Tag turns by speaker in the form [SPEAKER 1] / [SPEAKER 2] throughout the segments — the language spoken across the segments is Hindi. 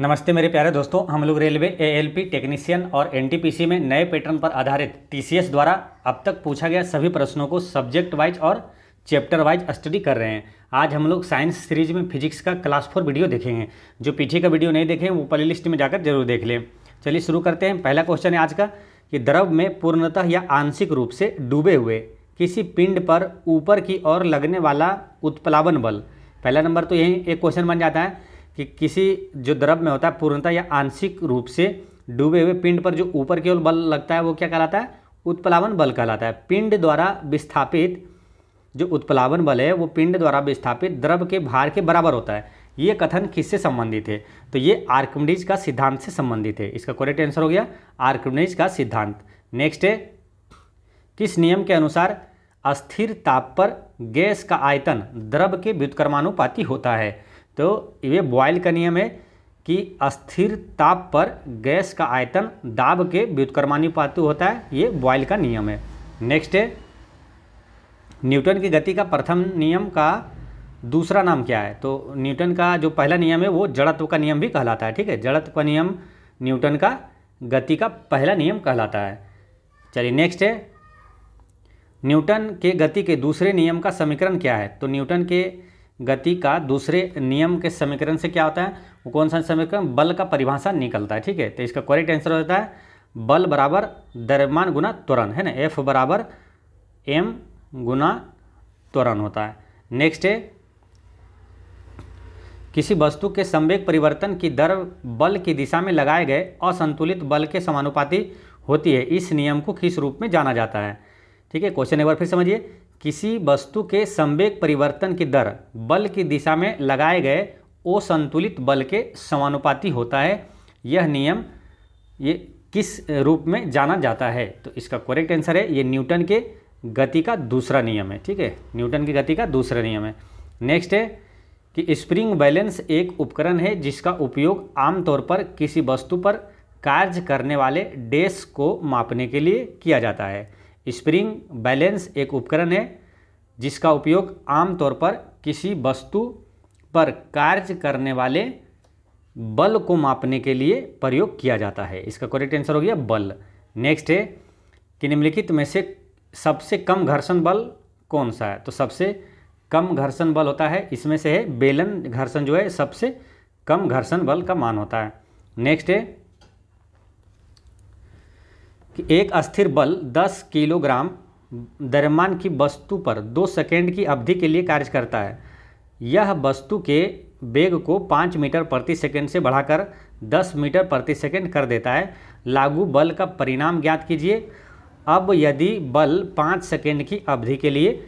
[SPEAKER 1] नमस्ते मेरे प्यारे दोस्तों हम लोग रेलवे एएलपी टेक्नीशियन और एनटीपीसी में नए पैटर्न पर आधारित टीसीएस द्वारा अब तक पूछा गया सभी प्रश्नों को सब्जेक्ट वाइज और चैप्टर वाइज स्टडी कर रहे हैं आज हम लोग साइंस सीरीज में फिजिक्स का क्लास फोर वीडियो देखेंगे जो पीछे का वीडियो नहीं देखें वो प्ले लिस्ट में जाकर जरूर देख लें चलिए शुरू करते हैं पहला क्वेश्चन है आज का कि द्रव में पूर्णतः या आंशिक रूप से डूबे हुए किसी पिंड पर ऊपर की ओर लगने वाला उत्प्लावन बल पहला नंबर तो यही एक क्वेश्चन बन जाता है कि किसी जो द्रव में होता है पूर्णतः या आंशिक रूप से डूबे हुए पिंड पर जो ऊपर की ओर बल लगता है वो क्या कहलाता है उत्प्लावन बल कहलाता है पिंड द्वारा विस्थापित जो उत्पलावन बल है वो पिंड द्वारा विस्थापित द्रव के भार के बराबर होता है ये कथन किससे संबंधित है तो ये आर्कमडिज का सिद्धांत से संबंधित है इसका करेक्ट आंसर हो गया आर्कमडिज का सिद्धांत नेक्स्ट है किस नियम के अनुसार अस्थिर ताप पर गैस का आयतन द्रव के व्युत्कर्मानुपाती होता है तो ये बॉयल का नियम है कि अस्थिर ताप पर गैस का आयतन दाब के पातु होता है ये बॉयल का नियम है नेक्स्ट है न्यूटन की गति का प्रथम नियम का दूसरा नाम क्या है तो न्यूटन का जो पहला नियम है वो जड़त्व का नियम भी कहलाता है ठीक है जड़त्व का नियम न्यूटन का गति का पहला नियम कहलाता है चलिए नेक्स्ट है न्यूटन के गति के दूसरे नियम का समीकरण क्या है तो न्यूटन के गति का दूसरे नियम के समीकरण से क्या होता है वो कौन सा समीकरण बल का परिभाषा निकलता है ठीक है तो इसका करेक्ट आंसर होता है बल बराबर दरमान गुना त्वरण है ना एफ बराबर एम गुना त्वरण होता है नेक्स्ट है किसी वस्तु के संवेग परिवर्तन की दर बल की दिशा में लगाए गए असंतुलित बल के समानुपाती होती है इस नियम को किस रूप में जाना जाता है ठीक है क्वेश्चन एक बार फिर समझिए किसी वस्तु के संवेग परिवर्तन की दर बल की दिशा में लगाए गए असंतुलित बल के समानुपाती होता है यह नियम ये किस रूप में जाना जाता है तो इसका करेक्ट आंसर है ये न्यूटन के गति का दूसरा नियम है ठीक है न्यूटन की गति का दूसरा नियम है नेक्स्ट है कि स्प्रिंग बैलेंस एक उपकरण है जिसका उपयोग आमतौर पर किसी वस्तु पर कार्य करने वाले डेस को मापने के लिए किया जाता है स्प्रिंग बैलेंस एक उपकरण है जिसका उपयोग आमतौर पर किसी वस्तु पर कार्य करने वाले बल को मापने के लिए प्रयोग किया जाता है इसका करेक्ट आंसर हो गया बल नेक्स्ट है कि निम्नलिखित में से सबसे कम घर्षण बल कौन सा है तो सबसे कम घर्षण बल होता है इसमें से है बेलन घर्षण जो है सबसे कम घर्षण बल का मान होता है नेक्स्ट है कि एक अस्थिर बल 10 किलोग्राम दरमान की वस्तु पर दो सेकेंड की अवधि के लिए कार्य करता है यह वस्तु के बेग को पाँच मीटर प्रति सेकेंड से बढ़ाकर दस मीटर प्रति सेकेंड कर देता है लागू बल का परिणाम ज्ञात कीजिए अब यदि बल पाँच सेकेंड की अवधि के लिए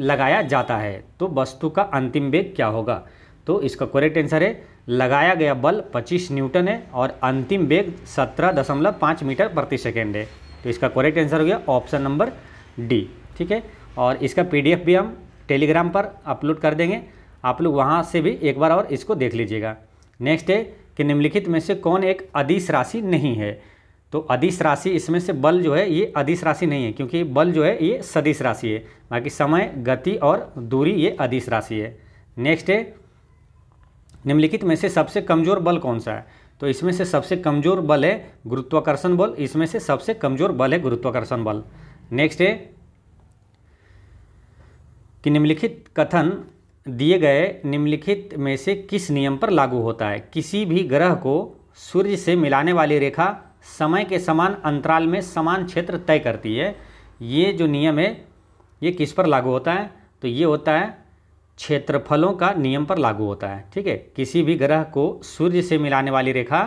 [SPEAKER 1] लगाया जाता है तो वस्तु का अंतिम वेग क्या होगा तो इसका करेक्ट आंसर है लगाया गया बल 25 न्यूटन है और अंतिम वेग 17.5 मीटर प्रति सेकेंड है तो इसका करेक्ट आंसर हो गया ऑप्शन नंबर डी ठीक है और इसका पीडीएफ भी हम टेलीग्राम पर अपलोड कर देंगे आप लोग वहाँ से भी एक बार और इसको देख लीजिएगा नेक्स्ट है कि निम्नलिखित में से कौन एक अधिस राशि नहीं है तो अधिस राशि इसमें से बल जो है ये अधिस राशि नहीं है क्योंकि बल जो है ये सदिश राशि है बाकी समय गति और दूरी ये अधिस राशि है नेक्स्ट है निम्नलिखित में से सबसे कमजोर बल कौन सा है तो इसमें से सबसे कमजोर बल है गुरुत्वाकर्षण बल इसमें से सबसे कमजोर बल है गुरुत्वाकर्षण बल नेक्स्ट है कि निम्नलिखित कथन दिए गए निम्नलिखित में से किस नियम पर लागू होता है किसी भी ग्रह को सूर्य से मिलाने वाली रेखा समय के समान अंतराल में समान क्षेत्र तय करती है ये जो नियम है ये किस पर लागू होता है तो ये होता है क्षेत्रफलों का नियम पर लागू होता है ठीक है किसी भी ग्रह को सूर्य से मिलाने वाली रेखा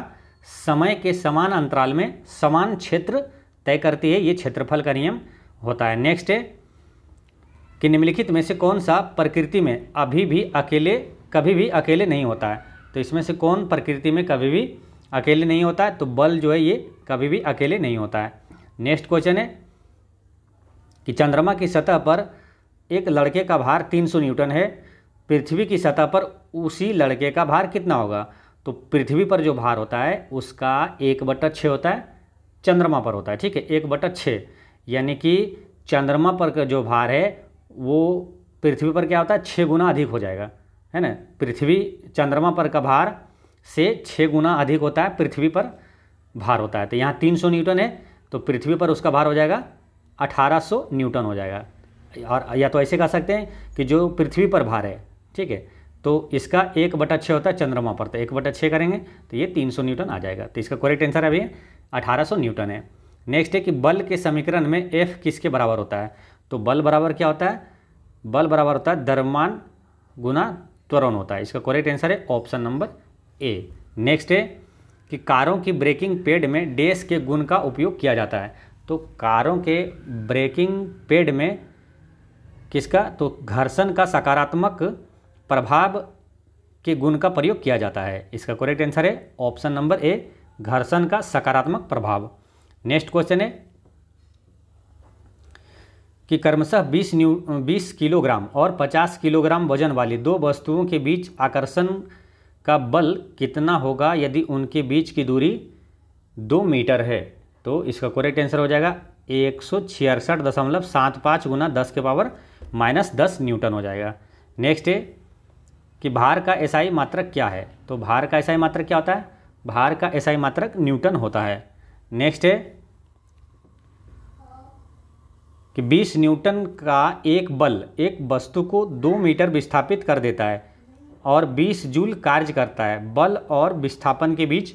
[SPEAKER 1] समय के समान अंतराल में समान क्षेत्र तय करती है ये क्षेत्रफल का नियम होता है नेक्स्ट है कि निम्नलिखित में से कौन सा प्रकृति में अभी भी अकेले कभी भी अकेले नहीं होता है तो इसमें से कौन प्रकृति में कभी भी अकेले नहीं होता है तो बल जो है ये कभी भी अकेले नहीं होता है नेक्स्ट क्वेश्चन है कि चंद्रमा की सतह पर एक लड़के का भार 300 न्यूटन है पृथ्वी की सतह पर उसी लड़के का भार कितना होगा तो पृथ्वी पर जो भार होता है उसका एक बटा छः होता है चंद्रमा पर होता है ठीक है एक बटा छः यानी कि चंद्रमा पर का जो भार है वो पृथ्वी पर क्या होता है छः गुना अधिक हो जाएगा है ना पृथ्वी चंद्रमा पर का भार से छः गुना अधिक होता है पृथ्वी पर भार होता है तो यहाँ तीन सौ न्यूटन है तो पृथ्वी पर उसका भार हो जाएगा अठारह सौ न्यूटन हो जाएगा और या तो ऐसे कह सकते हैं कि जो पृथ्वी पर भार है ठीक है तो इसका एक बटा छः होता है चंद्रमा पर तो एक बटा छः करेंगे तो ये तीन सौ न्यूटन आ जाएगा तो इसका करेक्ट आंसर अभी अठारह सौ न्यूटन है नेक्स्ट है कि बल के समीकरण में एफ किसके बराबर होता है तो बल बराबर क्या होता है बल बराबर होता है दरमान गुना त्वरण होता है इसका करेक्ट आंसर है ऑप्शन नंबर ए नेक्स्ट है कि कारों की ब्रेकिंग पेड में डेस के गुण का उपयोग किया जाता है तो कारों के ब्रेकिंग पेड में किसका तो घर्षण का सकारात्मक प्रभाव के गुण का प्रयोग किया जाता है इसका करेक्ट आंसर है ऑप्शन नंबर ए घर्षण का सकारात्मक प्रभाव नेक्स्ट क्वेश्चन है कि कर्मशः 20 न्यू 20 किलोग्राम और 50 किलोग्राम वजन वाली दो वस्तुओं के बीच आकर्षण का बल कितना होगा यदि उनके बीच की दूरी दो मीटर है तो इसका करेक्ट आंसर हो जाएगा एक सौ छियासठ दशमलव सात पाँच गुना दस के पावर माइनस दस न्यूटन हो जाएगा नेक्स्ट है कि भार का एसआई मात्रक क्या है तो भार का एसआई मात्रक क्या होता है भार का एसआई मात्रक न्यूटन होता है नेक्स्ट है कि 20 न्यूटन का एक बल एक वस्तु को दो मीटर विस्थापित कर देता है और 20 जूल कार्य करता है बल और विस्थापन के बीच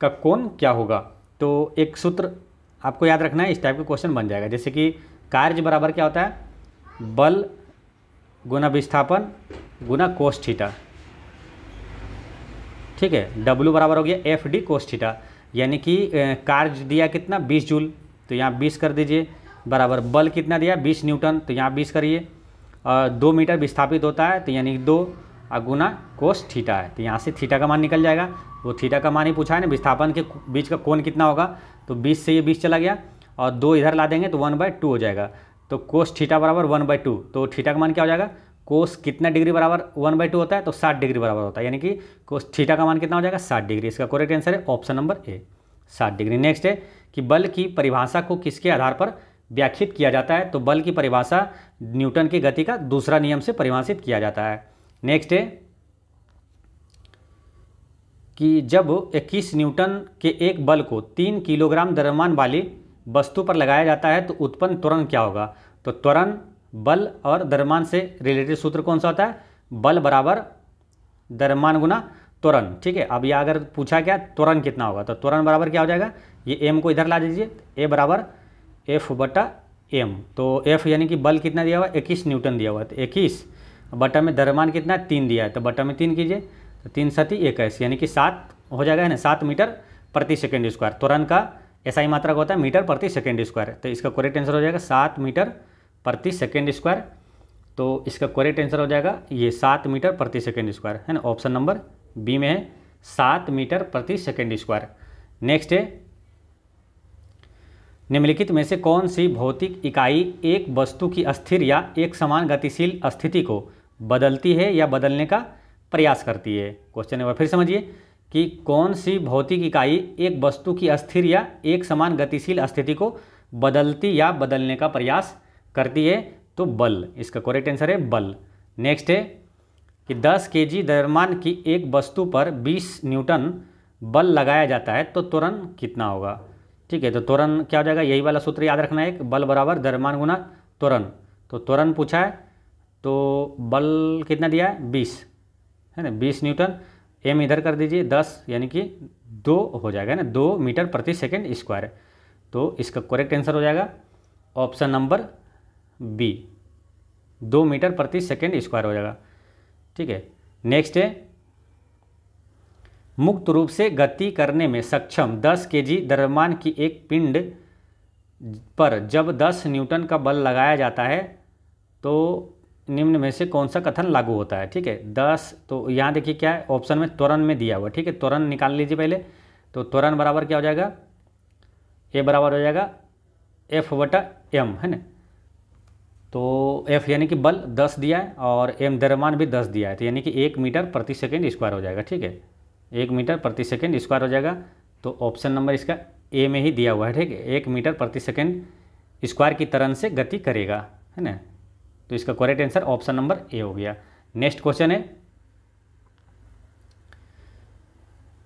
[SPEAKER 1] का कोण क्या होगा तो एक सूत्र आपको याद रखना है इस टाइप का क्वेश्चन बन जाएगा जैसे कि कार्य बराबर क्या होता है बल गुना विस्थापन गुना कोष्ठीटा ठीक है डब्ल्यू बराबर हो गया एफ डी कोष्ठीटा यानी कि कार्य दिया कितना 20 जूल तो यहाँ 20 कर दीजिए बराबर बल कितना दिया बीस न्यूटन तो यहाँ बीस करिए और दो मीटर विस्थापित होता है तो यानी दो और गुना कोस थीटा है तो यहाँ से थीटा का मान निकल जाएगा वो थीटा का मान ही पूछा है ना विस्थापन के बीच का कोण कितना होगा तो बीस से ये बीस चला गया और दो इधर ला देंगे तो वन बाय टू हो जाएगा तो कोस थीटा बराबर वन बाय टू तो थीटा का मान क्या हो जाएगा कोस कितना डिग्री बराबर वन बाई टू होता है तो साठ डिग्री बराबर होता है यानी कि कोस थीटा का मान कितना हो जाएगा साठ डिग्री इसका करेक्ट आंसर है ऑप्शन नंबर ए साठ डिग्री नेक्स्ट है कि बल की परिभाषा को किसके आधार पर व्याख्यित किया जाता है तो बल की परिभाषा न्यूटन की गति का दूसरा नियम से परिभाषित किया जाता है नेक्स्ट है कि जब 21 न्यूटन के एक बल को तीन किलोग्राम द्रव्यमान वाली वस्तु पर लगाया जाता है तो उत्पन्न त्वरण क्या होगा तो त्वरण बल और द्रव्यमान से रिलेटेड सूत्र कौन सा होता है बल बराबर द्रव्यमान गुना त्वरण ठीक है अब यह अगर पूछा गया त्वरण कितना होगा तो त्वरण बराबर क्या हो जाएगा ये एम को इधर ला दीजिए ए बराबर एफ बटा एम तो एफ यानी कि बल कितना दिया हुआ है इक्कीस न्यूटन दिया हुआ है तो इक्कीस बटा में दरमान कितना है तीन दिया है तो बटा में तीन कीजिए तो तीन सती इक्कीस यानी कि सात हो जाएगा है ना सात मीटर प्रति सेकेंड स्क्वायर त्वरण का ही मात्रा का होता है मीटर प्रति सेकेंड स्क्वायर तो इसका करेक्ट आंसर हो जाएगा सात मीटर प्रति सेकेंड स्क्वायर तो इसका करेक्ट आंसर हो जाएगा ये सात मीटर प्रति सेकेंड स्क्वायर है ना ऑप्शन नंबर बी में है सात मीटर प्रति सेकेंड स्क्वायर नेक्स्ट है निम्नलिखित में से कौन सी भौतिक इकाई एक वस्तु की स्थिर या एक समान गतिशील स्थिति को बदलती है या बदलने का प्रयास करती है क्वेश्चन नंबर फिर समझिए कि कौन सी भौतिक इकाई एक वस्तु की स्थिर या एक समान गतिशील स्थिति को बदलती या बदलने का प्रयास करती है तो बल इसका करेक्ट आंसर है बल नेक्स्ट है कि 10 के जी दरमान की एक वस्तु पर 20 न्यूटन बल लगाया जाता है तो तुरंत कितना होगा ठीक है तो त्वरण क्या हो जाएगा यही वाला सूत्र याद रखना है एक बल बराबर दरमान गुना त्वरण तो त्वरण पूछा है तो बल कितना दिया है बीस है ना बीस न्यूटन एम इधर कर दीजिए दस यानी कि दो हो जाएगा ना दो मीटर प्रति सेकेंड स्क्वायर तो इसका करेक्ट आंसर हो जाएगा ऑप्शन नंबर बी दो मीटर प्रति सेकेंड स्क्वायर हो जाएगा ठीक है नेक्स्ट है मुक्त रूप से गति करने में सक्षम 10 केजी द्रव्यमान की एक पिंड पर जब 10 न्यूटन का बल लगाया जाता है तो निम्न में से कौन सा कथन लागू होता है ठीक है 10 तो यहाँ देखिए क्या है ऑप्शन में त्वरण में दिया हुआ ठीक है त्वरण निकाल लीजिए पहले तो त्वरण बराबर क्या हो जाएगा ए बराबर हो जाएगा एफ वटा एम है न तो एफ यानी कि बल 10 दिया है और एम द्रव्यमान भी 10 दिया है तो यानी कि एक मीटर प्रति सेकेंड स्क्वायर हो जाएगा ठीक है एक मीटर प्रति सेकेंड स्क्वायर हो जाएगा तो ऑप्शन नंबर इसका ए में ही दिया हुआ है ठीक है एक मीटर प्रति सेकेंड स्क्वायर की तरह से गति करेगा है ना तो इसका correct answer option number A हो गया नेक्स्ट क्वेश्चन है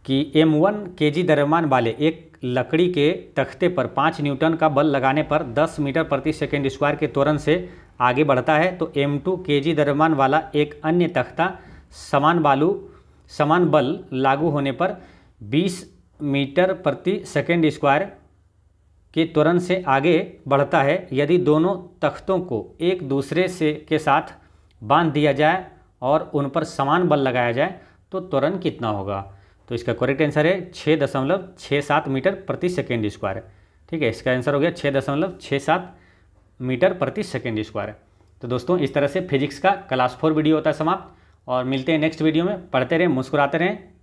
[SPEAKER 1] कि एम वन के जी दरमान वाले एक लकड़ी के तख्ते पर पाँच न्यूटन का बल लगाने पर दस मीटर प्रति सेकेंड स्क्वायर के त्वरण से आगे बढ़ता है तो एम टू के जी दरमान वाला एक अन्य तख्ता समान बालू समान बल लागू होने पर 20 मीटर प्रति सेकेंड स्क्वायर के त्वरण से आगे बढ़ता है यदि दोनों तख्तों को एक दूसरे से के साथ बांध दिया जाए और उन पर समान बल लगाया जाए तो त्वरण कितना होगा तो इसका करेक्ट आंसर है छः दशमलव छः सात मीटर प्रति सेकेंड स्क्वायर ठीक है इसका आंसर हो गया छः दशमलव छः सात मीटर प्रति सेकेंड स्क्वायर तो दोस्तों इस तरह से फिजिक्स का क्लास फोर वीडियो होता है समाप्त और मिलते हैं नेक्स्ट वीडियो में पढ़ते रहें मुस्कुराते रहें